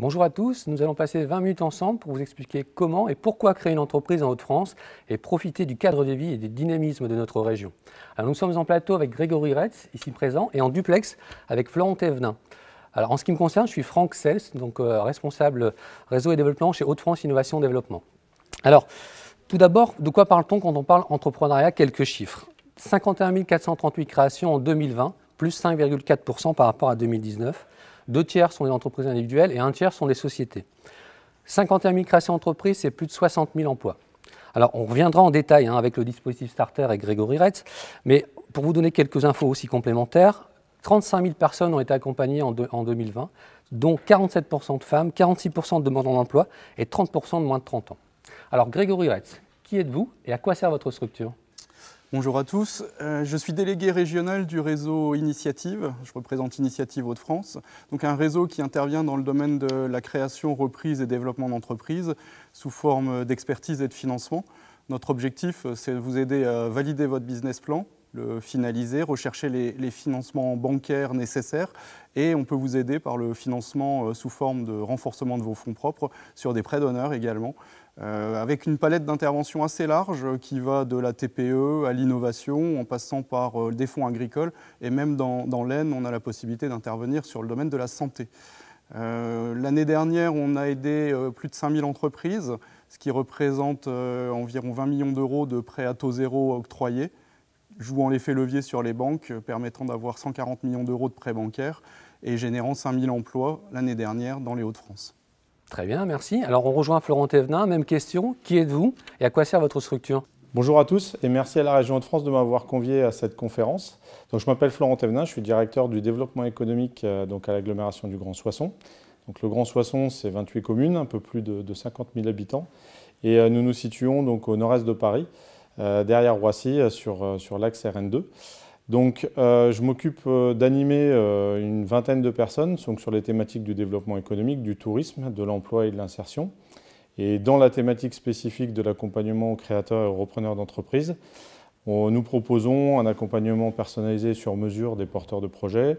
Bonjour à tous, nous allons passer 20 minutes ensemble pour vous expliquer comment et pourquoi créer une entreprise en Haute-France et profiter du cadre de vie et des dynamismes de notre région. Alors nous sommes en plateau avec Grégory Retz, ici présent, et en duplex avec Florent Thévenin. Alors en ce qui me concerne, je suis Franck Sels, donc euh, responsable réseau et développement chez Haute-France Innovation Développement. Alors tout d'abord, de quoi parle-t-on quand on parle entrepreneuriat Quelques chiffres. 51 438 créations en 2020, plus 5,4% par rapport à 2019. Deux tiers sont les entreprises individuelles et un tiers sont les sociétés. 51 000 créations d'entreprises, c'est plus de 60 000 emplois. Alors, on reviendra en détail hein, avec le dispositif Starter et Grégory Retz, mais pour vous donner quelques infos aussi complémentaires, 35 000 personnes ont été accompagnées en, 2020, dont 47 de femmes, 46 de demandeurs d'emploi et 30 de moins de 30 ans. Alors, Grégory Retz, qui êtes-vous et à quoi sert votre structure Bonjour à tous, euh, je suis délégué régional du réseau Initiative, je représente Initiative Hauts-de-France, donc un réseau qui intervient dans le domaine de la création, reprise et développement d'entreprises sous forme d'expertise et de financement. Notre objectif, euh, c'est de vous aider à valider votre business plan, le finaliser, rechercher les, les, financements bancaires nécessaires et on peut vous aider par le financement euh, sous forme de renforcement de vos fonds propres sur des prêts d'honneur également euh, avec une palette d'interventions assez large qui va de la TPE à l'innovation, en passant par euh, des fonds agricoles, et même dans, l'Aisne, on a la possibilité d'intervenir sur le domaine de la santé. Euh, l'année dernière, on a aidé plus de 5000 entreprises, ce qui représente environ 20 millions d'euros de prêts à taux zéro octroyés, jouant l'effet levier sur les banques, permettant d'avoir 140 millions d'euros de prêts bancaires et générant 5000 emplois l'année dernière dans les Hauts-de-France. Très bien, merci. Alors on rejoint Florent Thévenin, même question. Qui êtes-vous et à quoi sert votre structure Bonjour à tous et merci à la Région de France de m'avoir convié à cette conférence. Donc, je m'appelle Florent Thévenin, je suis directeur du développement économique euh, donc à l'agglomération du Grand Soissons. Donc, le Grand Soisson, c'est 28 communes, un peu plus de, 50 000 habitants. Et euh, nous nous situons donc au nord-est de Paris, euh, derrière Roissy, sur l'axe RN2. Donc, euh, je m'occupe euh, d'animer euh, une vingtaine de personnes sur les thématiques du développement économique, du tourisme, de l'emploi et de l'insertion. Et dans la thématique spécifique de l'accompagnement aux créateurs et aux repreneurs d'entreprise, nous proposons un accompagnement personnalisé sur mesure des porteurs de projets.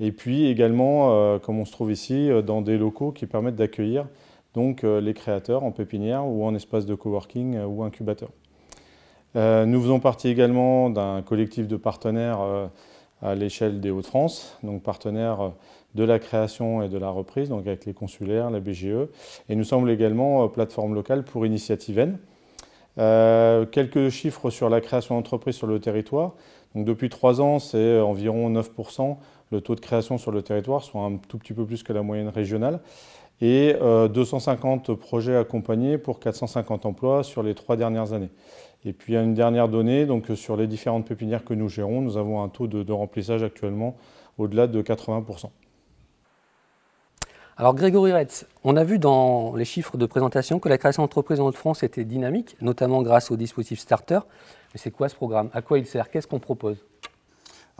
Et puis également, comme on se trouve ici, dans des locaux qui permettent d'accueillir donc les créateurs en pépinière ou en espace de coworking ou incubateur. Euh, nous faisons partie également d'un collectif de partenaires euh, à l'échelle des Hauts-de-France, donc partenaires euh, de la création et de la reprise, donc avec les consulaires, la BGE, et nous sommes également plateforme locale pour Initiative N. quelques chiffres sur la création d'entreprises sur le territoire. depuis trois ans, c'est environ 9% le taux de création sur le territoire, soit un tout petit peu plus que la moyenne régionale, et 250 projets accompagnés pour 450 emplois sur les trois dernières années. Et puis une dernière donnée, donc euh, sur les différentes pépinières que nous gérons, nous avons un taux de, remplissage actuellement au-delà de 80%. Alors Grégory Retz, on a vu dans les chiffres de présentation que la création d'entreprises en france était dynamique, notamment grâce au dispositif Starter. Mais c'est quoi ce programme À quoi il sert Qu'est-ce qu'on propose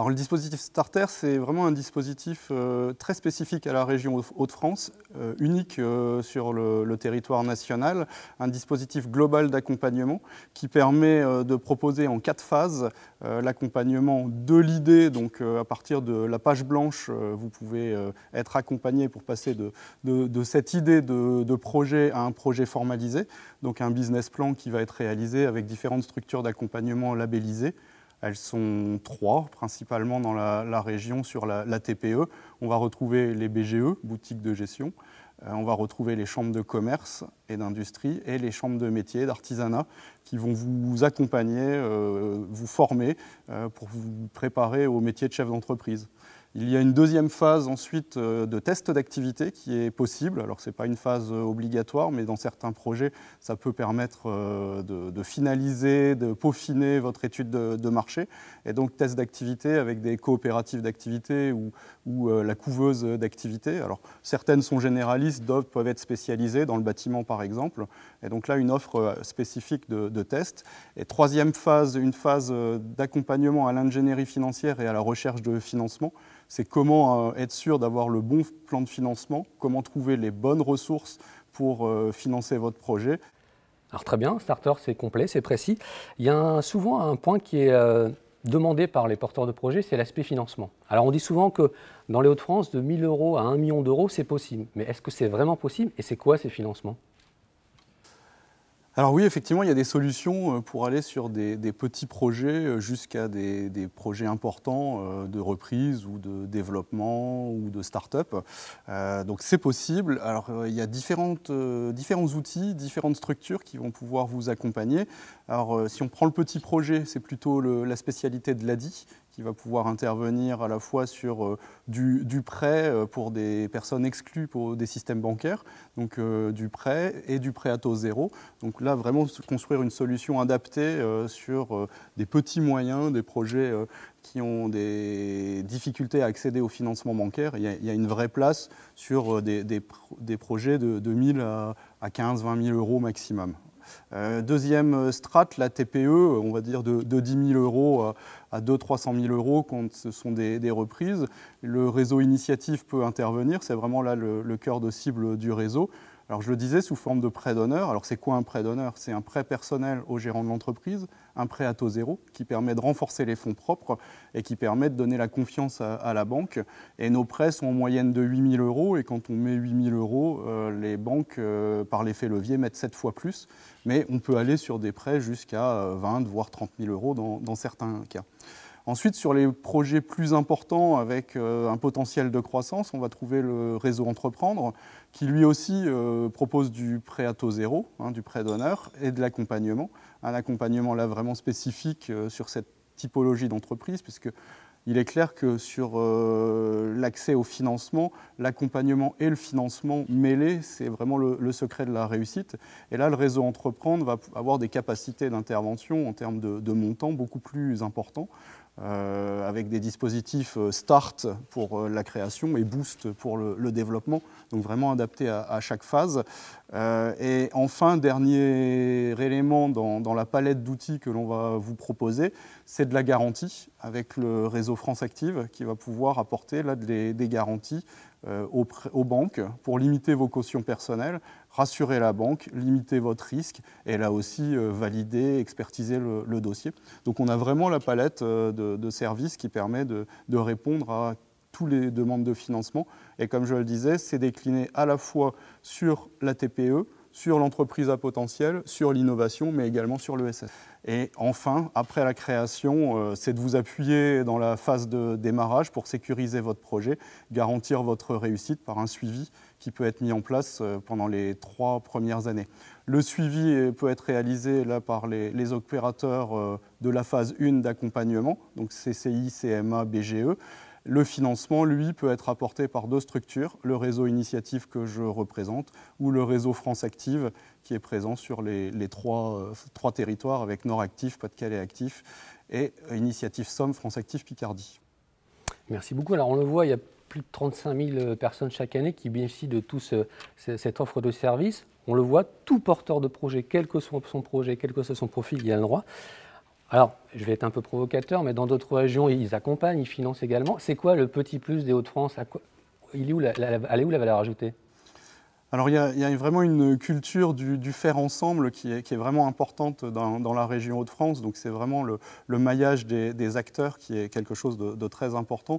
alors le dispositif Starter, c'est vraiment un dispositif euh, très spécifique à la région Hauts-de-France, euh, unique euh, sur le, territoire national, un dispositif global d'accompagnement qui permet de proposer en quatre phases l'accompagnement de l'idée, donc à partir de la page blanche, vous pouvez être accompagné pour passer de, cette idée de, projet à un projet formalisé, donc un business plan qui va être réalisé avec différentes structures d'accompagnement labellisées. Elles sont trois, principalement dans la, région sur la, TPE. On va retrouver les BGE, boutiques de gestion. Euh, on va retrouver les chambres de commerce et d'industrie et les chambres de métiers, d'artisanat, qui vont vous accompagner, euh, vous former euh, pour vous préparer au métier de chef d'entreprise. Il y a une deuxième phase ensuite euh, de test d'activité qui est possible. Alors ce n'est pas une phase euh, obligatoire, mais dans certains projets, ça peut permettre euh, de, finaliser, de peaufiner votre étude de, marché. Et donc test d'activité avec des coopératives d'activité ou, la couveuse d'activité. Alors certaines sont généralistes, d'autres peuvent être spécialisées dans le bâtiment par exemple. Et donc là, une offre spécifique de, de test. Et troisième phase, une phase d'accompagnement à l'ingénierie financière et à la recherche de financement c'est comment euh, être sûr d'avoir le bon plan de financement, comment trouver les bonnes ressources pour euh, financer votre projet. Alors très bien, Starter c'est complet, c'est précis. Il y a souvent un point qui est euh, demandé par les porteurs de projets, c'est l'aspect financement. Alors on dit souvent que dans les Hauts-de-France, de 1000 euros à 1 million d'euros, c'est possible. Mais est-ce que c'est vraiment possible et c'est quoi ces financements alors oui, effectivement, il y a des solutions euh, pour aller sur des, petits projets euh, jusqu'à des, projets importants euh, de reprise ou de développement ou de start-up. donc c'est possible. Alors il y a différentes, différents outils, différentes structures qui vont pouvoir vous accompagner. Alors si on prend le petit projet, c'est plutôt la spécialité de l'ADI qui va pouvoir intervenir à la fois sur euh, du, prêt euh, pour des personnes exclues pour des systèmes bancaires, donc euh, du prêt et du prêt à taux zéro. Donc là, vraiment construire une solution adaptée sur des petits moyens, des projets qui ont des difficultés à accéder au financement bancaire. Il y a, une vraie place sur des, projets de, de 1000 à, à 15, 20 000 euros maximum. Euh, deuxième euh, strate, la TPE, euh, on va dire de, 10 000 euros à 2 300 000 euros quand ce sont des, reprises. Le réseau initiative peut intervenir, c'est vraiment là le cœur de cible du réseau. Alors je le disais, sous forme de prêt d'honneur. Alors c'est quoi un prêt d'honneur C'est un prêt personnel au gérant de l'entreprise un prêt à taux zéro qui permet de renforcer les fonds propres et qui permet de donner la confiance à, la banque. Et nos prêts sont en moyenne de 8 000 euros et quand on met 8 000 euros, euh, les banques, euh, par l'effet levier, mettent 7 fois plus. Mais on peut aller sur des prêts jusqu'à 20, euh, voire 30 000 euros dans certains cas. Ensuite, sur les projets plus importants avec euh, un potentiel de croissance, on va trouver le réseau Entreprendre, qui lui aussi euh, propose du prêt à taux zéro, hein, du prêt d'honneur et de l'accompagnement. Un accompagnement là vraiment spécifique euh, sur cette typologie d'entreprise, puisque il est clair que sur l'accès au financement, l'accompagnement et le financement mêlés, c'est vraiment le, secret de la réussite. Et là, le réseau Entreprendre va avoir des capacités d'intervention en termes de, de montants beaucoup plus importants. Euh, avec des dispositifs euh, start pour euh, la création et boost pour le, développement, donc vraiment adapté à, chaque phase. et enfin, dernier élément dans la palette d'outils que l'on va vous proposer, c'est de la garantie avec le réseau France Active qui va pouvoir apporter des, garanties euh, aux, banques pour limiter vos cautions personnelles, rassurer la banque, limiter votre risque et là aussi euh, valider, expertiser le, dossier. Donc on a vraiment la palette euh, de, services qui permet de, répondre à toutes les demandes de financement. Et comme je le disais, c'est décliné à la fois sur la TPE, sur l'entreprise à potentiel, sur l'innovation, mais également sur l'ESS. Et enfin, après la création, euh, c'est de vous appuyer dans la phase de démarrage pour sécuriser votre projet, garantir votre réussite par un suivi qui peut être mis en place euh, pendant les trois premières années. Le suivi peut être réalisé là par les, les opérateurs euh, de la phase 1 d'accompagnement, donc CCI, CMA, BGE, le financement, lui, peut être apporté par deux structures, le réseau initiative que je représente ou le réseau France Active qui est présent sur les, euh, trois, territoires avec Nord Actif, Pas-de-Calais Actif et Initiative Somme, France Active Picardie. Merci beaucoup. Alors on le voit, il y a plus de 35 000 euh, personnes chaque année qui bénéficient de toute cette offre de service. On le voit, tout porteur de projet, quel que soit son projet, quel que soit son profil, il y a le droit. Alors, je vais être un peu provocateur, mais dans d'autres régions, ils accompagnent, ils financent également. C'est quoi le petit plus des Hauts-de-France Elle est où la, valeur ajoutée alors il y, a, vraiment une culture du, faire ensemble qui est, vraiment importante dans, la région Hauts-de-France, donc c'est vraiment le, maillage des, acteurs qui est quelque chose de très important.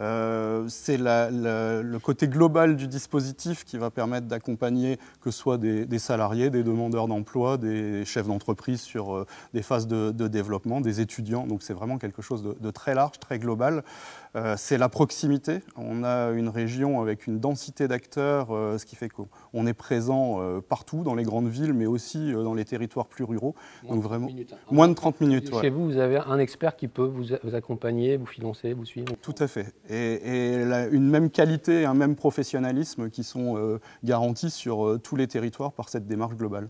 Euh, c'est le côté global du dispositif qui va permettre d'accompagner que ce soit des, salariés, des demandeurs d'emploi, des chefs d'entreprise sur euh, des phases de, développement, des étudiants. Donc c'est vraiment quelque chose de, très large, très global. Euh, c'est la proximité. On a une région avec une densité d'acteurs, ce qui fait qu'on est présent partout, dans les grandes villes, mais aussi dans les territoires plus ruraux. Donc vraiment, moins de 30 minutes. Chez vous, vous avez un expert qui peut vous accompagner, vous financer, vous suivre Tout à fait et, une même qualité et un même professionnalisme qui sont euh, garantis sur euh, tous les territoires par cette démarche globale.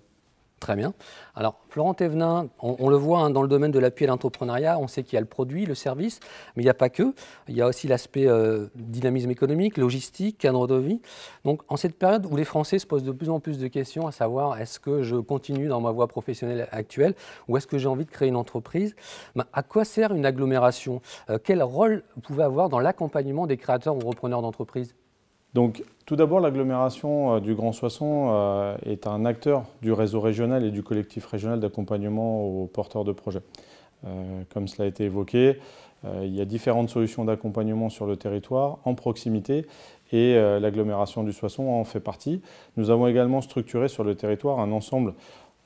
Très bien. Alors, Florent Thévenin, on, le voit hein, dans le domaine de l'appui à l'entrepreneuriat, on sait qu'il y a le produit, le service, mais il n'y a pas que. Il y a aussi l'aspect euh, dynamisme économique, logistique, cadre de vie. Donc, en cette période où les Français se posent de plus en plus de questions, à savoir est-ce que je continue dans ma voie professionnelle actuelle ou est-ce que j'ai envie de créer une entreprise, ben, à quoi sert une agglomération euh, Quel rôle pouvait avoir dans l'accompagnement des créateurs ou repreneurs d'entreprise donc, tout d'abord, l'agglomération euh, du Grand Soissons euh, est un acteur du réseau régional et du collectif régional d'accompagnement aux porteurs de projets. Euh, comme cela a été évoqué, il y a différentes solutions d'accompagnement sur le territoire, en proximité, et l'agglomération du Soissons en fait partie. Nous avons également structuré sur le territoire un ensemble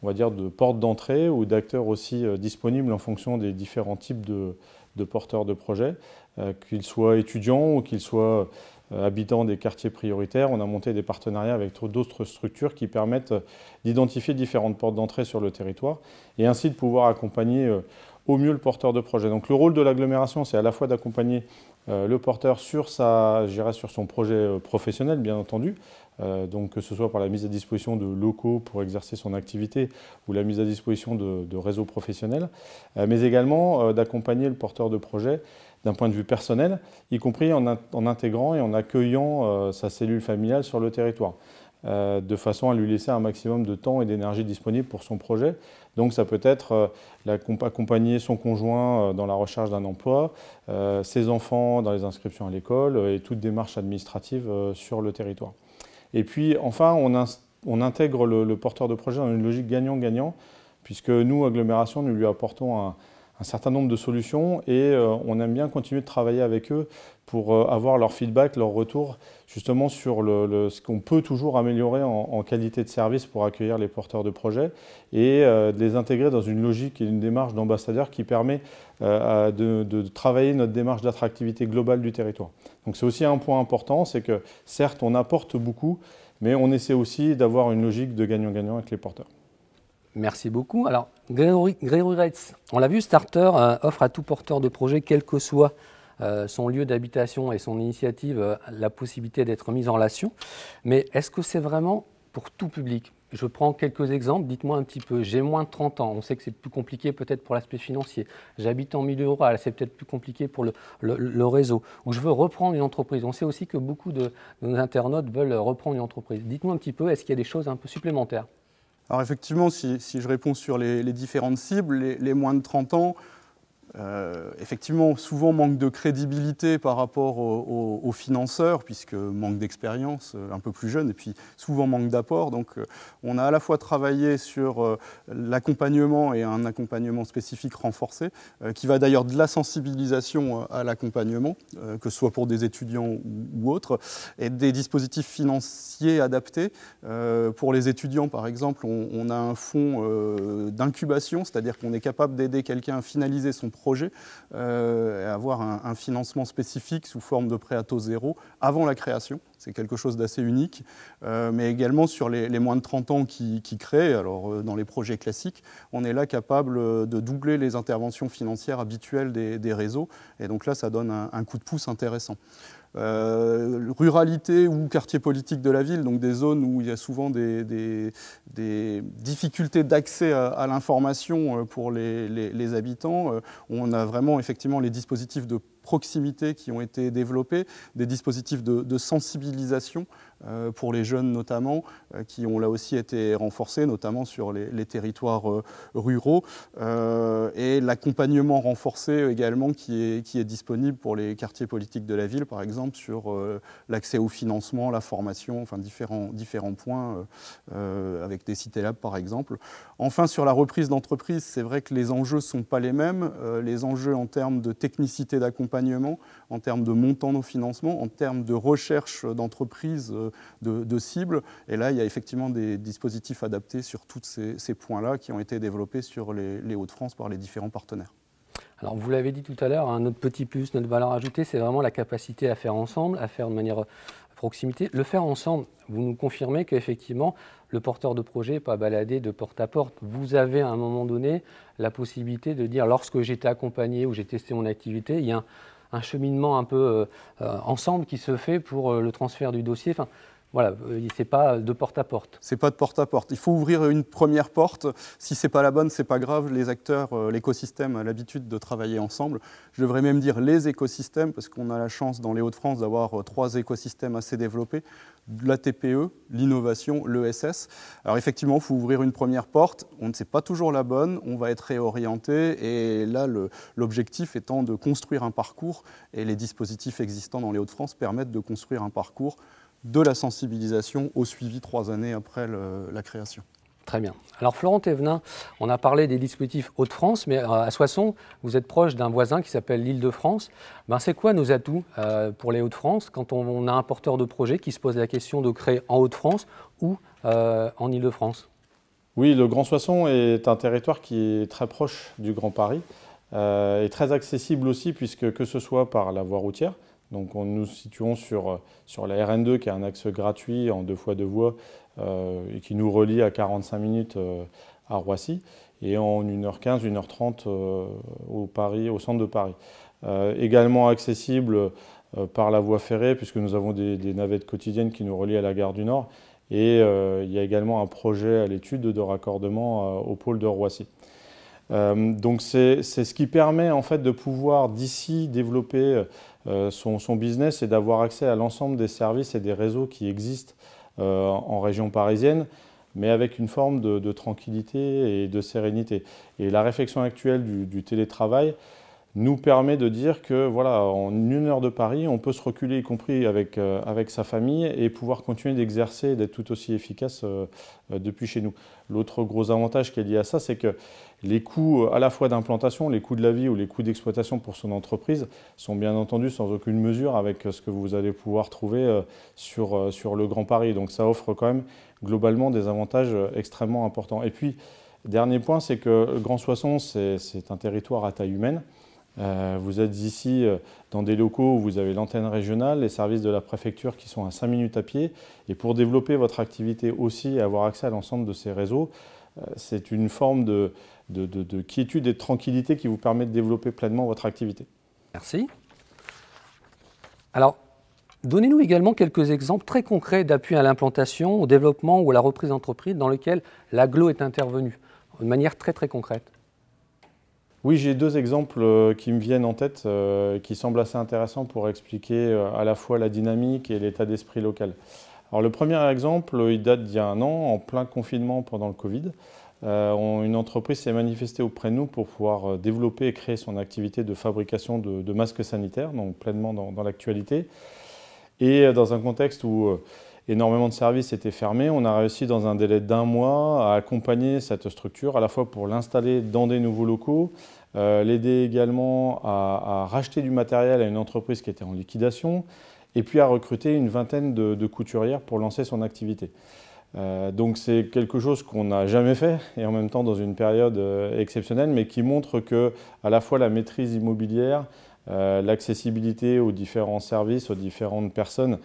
on va dire, de portes d'entrée ou d'acteurs aussi disponibles en fonction des différents types de, de porteurs de projets, qu'ils soient étudiants ou qu'ils soient euh, habitants des quartiers prioritaires. On a monté des partenariats avec d'autres structures qui permettent euh, d'identifier différentes portes d'entrée sur le territoire et ainsi de pouvoir accompagner euh, au mieux le porteur de projet. Donc le rôle de l'agglomération, c'est à la fois d'accompagner le porteur sur, sa, sur son projet professionnel, bien entendu, euh, donc que ce soit par la mise à disposition de locaux pour exercer son activité ou la mise à disposition de, réseaux professionnels, euh, mais également euh, d'accompagner le porteur de projet d'un point de vue personnel, y compris en, intégrant et en accueillant sa cellule familiale sur le territoire de façon à lui laisser un maximum de temps et d'énergie disponible pour son projet. Donc ça peut être accompagner son conjoint dans la recherche d'un emploi, ses enfants dans les inscriptions à l'école et toute démarche administrative sur le territoire. Et puis enfin, on, intègre le, le, porteur de projet dans une logique gagnant-gagnant, puisque nous, agglomération, nous lui apportons un, un certain nombre de solutions et euh, on aime bien continuer de travailler avec eux pour euh, avoir leur feedback, leur retour justement sur ce qu'on peut toujours améliorer en, qualité de service pour accueillir les porteurs de projets et euh, de les intégrer dans une logique et une démarche d'ambassadeur qui permet de, de, travailler notre démarche d'attractivité globale du territoire. Donc c'est aussi un point important, c'est que certes on apporte beaucoup, mais on essaie aussi d'avoir une logique de gagnant-gagnant avec les porteurs. Merci beaucoup. Alors, Grégory, on l'a vu, Starter euh, offre à tout porteur de projet, quel que soit euh, son lieu d'habitation et son initiative, euh, la possibilité d'être mise en relation. Mais est-ce que c'est vraiment pour tout public je prends quelques exemples, dites-moi un petit peu. J'ai moins de 30 ans, on sait que c'est plus compliqué peut-être pour l'aspect financier. J'habite en milieu rural, c'est peut-être plus compliqué pour le, réseau. Ou je veux reprendre une entreprise. On sait aussi que beaucoup de, de nos internautes veulent reprendre une entreprise. Dites-moi un petit peu, est-ce qu'il y a des choses un peu supplémentaires alors effectivement, si, je réponds sur les, différentes cibles, les, les, moins de 30 ans, euh, effectivement, souvent manque de crédibilité par rapport aux, financeurs, puisque manque d'expérience, euh, un peu plus jeune, et puis souvent manque d'apport. Donc, euh, on a à la fois travaillé sur l'accompagnement et un accompagnement spécifique renforcé, qui va d'ailleurs de la sensibilisation à l'accompagnement, que ce soit pour des étudiants ou, autres, et des dispositifs financiers adaptés. pour les étudiants, par exemple, on a un fonds d'incubation, c'est-à-dire qu'on est capable d'aider quelqu'un à finaliser son projet projet, euh, avoir un, financement spécifique sous forme de prêt à taux zéro avant la création. C'est quelque chose d'assez unique, euh, mais également sur les, moins de 30 ans qui, créent, alors euh, dans les projets classiques, on est là capable de doubler les interventions financières habituelles des, réseaux, et donc là ça donne un coup de pouce intéressant. Euh, ruralité ou quartier politique de la ville, donc des zones où il y a souvent des, difficultés d'accès à, l'information euh, pour les habitants, euh, on a vraiment effectivement les dispositifs de proximité qui ont été développés, des dispositifs de, sensibilisation euh, pour les jeunes notamment, euh, qui ont là aussi été renforcés, notamment sur les, territoires euh, ruraux, et l'accompagnement renforcé également qui est, qui est, disponible pour les quartiers politiques de la ville, par exemple, sur l'accès au financement, la formation, enfin différents, différents points, avec des cités labs par exemple. Enfin, sur la reprise d'entreprise, c'est vrai que les enjeux ne sont pas les mêmes. les enjeux en termes de technicité d'accompagnement, en termes de montant de financement, en termes de recherche d'entreprises, euh, de, de cibles. Et là, il y a effectivement des dispositifs adaptés sur tous ces, points-là qui ont été développés sur les, Hauts-de-France par les différents partenaires. Alors, vous l'avez dit tout à l'heure, hein, notre petit plus, notre valeur ajoutée, c'est vraiment la capacité à faire ensemble, à faire de manière euh, proximité. Le faire ensemble, vous nous confirmez qu'effectivement, le porteur de projet pas baladé de porte à porte. Vous avez à un moment donné la possibilité de dire, lorsque j'étais accompagné ou j'ai testé mon activité, il y a un, cheminement un peu euh, euh, ensemble qui se fait pour euh, le transfert du dossier. Voilà, euh, c'est pas de porte à porte. C'est pas de porte à porte. Il faut ouvrir une première porte. Si c'est pas la bonne, c'est pas grave. Les acteurs, euh, l'écosystème a l'habitude de travailler ensemble. Je devrais même dire les écosystèmes, parce qu'on a la chance dans les Hauts-de-France d'avoir euh, trois écosystèmes assez développés la TPE, l'innovation, l'ESS. Alors effectivement, il faut ouvrir une première porte, on ne sait pas toujours la bonne, on va être réorienté, et là, l'objectif étant de construire un parcours, et les dispositifs existants dans les Hauts-de-France permettent de construire un parcours de la sensibilisation au suivi trois années après la création. Très bien. Alors Florent Thévenin, on a parlé des dispositifs Hauts-de-France, mais euh, à Soissons, vous êtes proche d'un voisin qui s'appelle l'Île-de-France. Ben, c'est quoi nos atouts euh, pour les Hauts-de-France quand on, a un porteur de projet qui se pose la question de créer en Hauts-de-France ou euh, en Île-de-France Oui, le Grand Soissons est un territoire qui est très proche du Grand Paris et très accessible aussi, puisque que ce soit par la voie routière, donc on, nous situons sur, la RN2 qui a un axe gratuit en deux fois deux voies euh, et qui nous relie à 45 minutes euh, à Roissy et en 1h15, 1h30 euh, au, Paris, au centre de Paris. également accessible par la voie ferrée puisque nous avons des, navettes quotidiennes qui nous relient à la gare du Nord et il y a également un projet à l'étude de raccordement au pôle de Roissy. donc c'est ce qui permet en fait de pouvoir d'ici développer euh, son, business est d'avoir accès à l'ensemble des services et des réseaux qui existent euh, en région parisienne mais avec une forme de, tranquillité et de sérénité. Et la réflexion actuelle du télétravail, nous permet de dire que voilà, en une heure de Paris, on peut se reculer, y compris avec, euh, avec sa famille, et pouvoir continuer d'exercer d'être tout aussi efficace euh, euh, depuis chez nous. L'autre gros avantage qui est lié à ça, c'est que les coûts à la fois d'implantation, les coûts de la vie ou les coûts d'exploitation pour son entreprise sont bien entendu sans aucune mesure avec ce que vous allez pouvoir trouver sur, sur le Grand Paris. Donc ça offre quand même globalement des avantages extrêmement importants. Et puis, dernier point, c'est que le Grand Soissons, c'est un territoire à taille humaine. Euh, vous êtes ici euh, dans des locaux où vous avez l'antenne régionale, les services de la préfecture qui sont à 5 minutes à pied. Et pour développer votre activité aussi et avoir accès à l'ensemble de ces réseaux, euh, c'est une forme de, quiétude et de tranquillité qui vous permet de développer pleinement votre activité. Merci. Alors, donnez-nous également quelques exemples très concrets d'appui à l'implantation, au développement ou à la reprise d'entreprise dans lequel l'aglo est intervenu, de manière très très concrète. Oui, j'ai deux exemples euh, qui me viennent en tête, euh, qui semblent assez intéressants pour expliquer euh, à la fois la dynamique et l'état d'esprit local. Alors le premier exemple, il date d'il y a un an, en plein confinement pendant le Covid. une entreprise s'est manifestée auprès de nous pour pouvoir développer et créer son activité de fabrication de, masques sanitaires, donc pleinement dans, l'actualité. Et dans un contexte où énormément de services étaient fermés. On a réussi dans un délai d'un mois à accompagner cette structure, à la fois pour l'installer dans des nouveaux locaux, euh, l'aider également à, racheter du matériel à une entreprise qui était en liquidation, et puis à recruter une vingtaine de, couturières pour lancer son activité. Euh, donc c'est quelque chose qu'on n'a jamais fait et en même temps dans une période euh, exceptionnelle, mais qui montre que à la fois la maîtrise immobilière, euh, l'accessibilité aux différents services, aux différentes personnes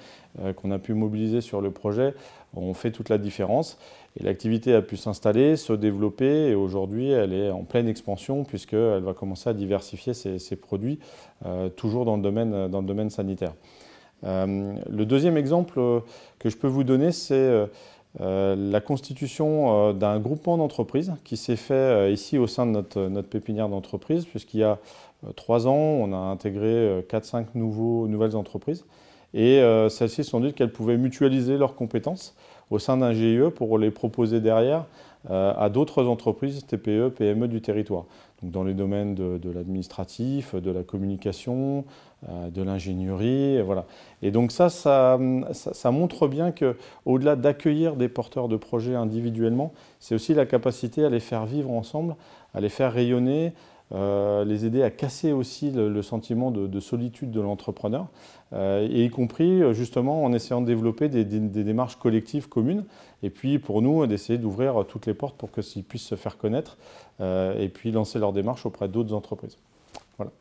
euh, qu'on a pu mobiliser sur le projet ont fait toute la différence. Et l'activité a pu s'installer, se développer et aujourd'hui elle est en pleine expansion puisqu'elle va commencer à diversifier ses, produits, euh, toujours dans le domaine, dans le domaine sanitaire. le deuxième exemple que je peux vous donner, c'est la constitution d'un groupement d'entreprises qui s'est fait ici au sein de notre, notre pépinière d'entreprise, puisqu'il y a euh, trois ans, on a intégré 4-5 euh, nouvelles entreprises. Et euh, celles-ci se sont dites qu'elles pouvaient mutualiser leurs compétences au sein d'un GIE pour les proposer derrière à d'autres entreprises TPE, PME du territoire. Donc dans les domaines de, l'administratif, de la communication, de l'ingénierie, voilà. Et donc ça, ça, ça, ça montre bien qu'au-delà d'accueillir des porteurs de projets individuellement, c'est aussi la capacité à les faire vivre ensemble, à les faire rayonner, euh, les aider à casser aussi le, sentiment de, solitude de l'entrepreneur, euh, et y compris euh, justement en essayant de développer des, démarches collectives communes, et puis pour nous d'essayer d'ouvrir toutes les portes pour que s'ils puissent se faire connaître et puis lancer leurs démarches auprès d'autres entreprises. Voilà.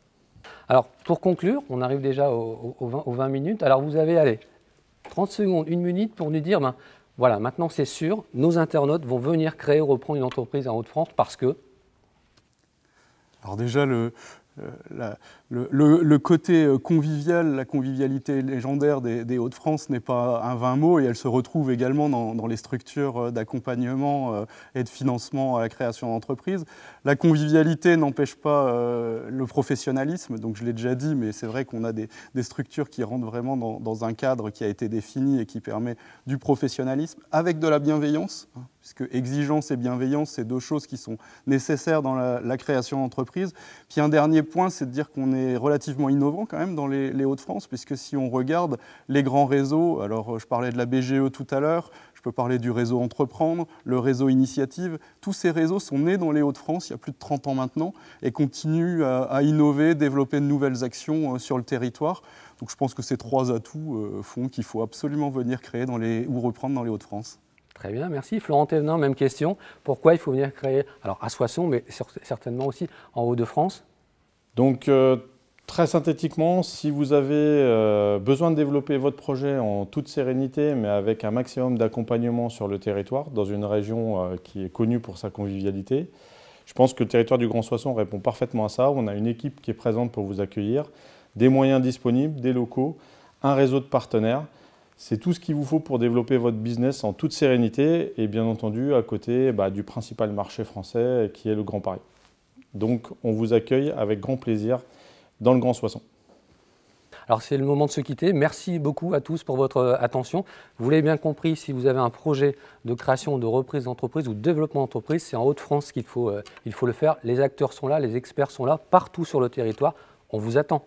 Alors pour conclure, on arrive déjà aux, 20, minutes. Alors vous avez allez 30 secondes, une minute pour nous dire ben, voilà, maintenant c'est sûr, nos internautes vont venir créer ou reprendre une entreprise en Haute-France parce que alors déjà, le, euh, le, côté euh, convivial, la convivialité légendaire des, Hauts-de-France n'est pas un vain mot et elle se retrouve également dans, les structures euh, d'accompagnement et de financement à la création d'entreprises. La convivialité n'empêche pas le professionnalisme, donc je l'ai déjà dit, mais c'est vrai qu'on a des, structures qui rentrent vraiment dans, un cadre qui a été défini et qui permet du professionnalisme avec de la bienveillance hein, puisque exigence et bienveillance, c'est deux choses qui sont nécessaires dans la, la création d'entreprise. Puis un dernier point, c'est de dire qu'on est relativement innovant quand même dans les, Hauts-de-France, puisque si on regarde les grands réseaux, alors euh, je parlais de la BGE tout à l'heure, je peux parler du réseau Entreprendre, le réseau Initiative, tous ces réseaux sont nés dans les Hauts-de-France il y a plus de 30 ans maintenant et continuent à, innover, développer de nouvelles actions euh, sur le territoire. Donc je pense que ces trois atouts euh, font qu'il faut absolument venir créer dans les, ou reprendre dans les Hauts-de-France. Très bien, merci. Florent Thévenin, même question. Pourquoi il faut venir créer, alors à Soissons, mais certainement aussi en Hauts-de-France donc, euh, très synthétiquement, si vous avez euh, besoin de développer votre projet en toute sérénité, mais avec un maximum d'accompagnement sur le territoire, dans une région euh, qui est connue pour sa convivialité, je pense que le territoire du Grand Soissons répond parfaitement à ça. On a une équipe qui est présente pour vous accueillir, des moyens disponibles, des locaux, un réseau de partenaires. C'est tout ce qu'il vous faut pour développer votre business en toute sérénité et bien entendu à côté bah, du principal marché français qui est le Grand Paris. Donc on vous accueille avec grand plaisir dans le Grand Soissons. Alors c'est le moment de se quitter. Merci beaucoup à tous pour votre euh, attention. Vous l'avez bien compris, si vous avez un projet de création, de reprise d'entreprise ou de développement d'entreprise, c'est en Haute-France qu'il faut, euh, faut le faire. Les acteurs sont là, les experts sont là, partout sur le territoire. On vous attend.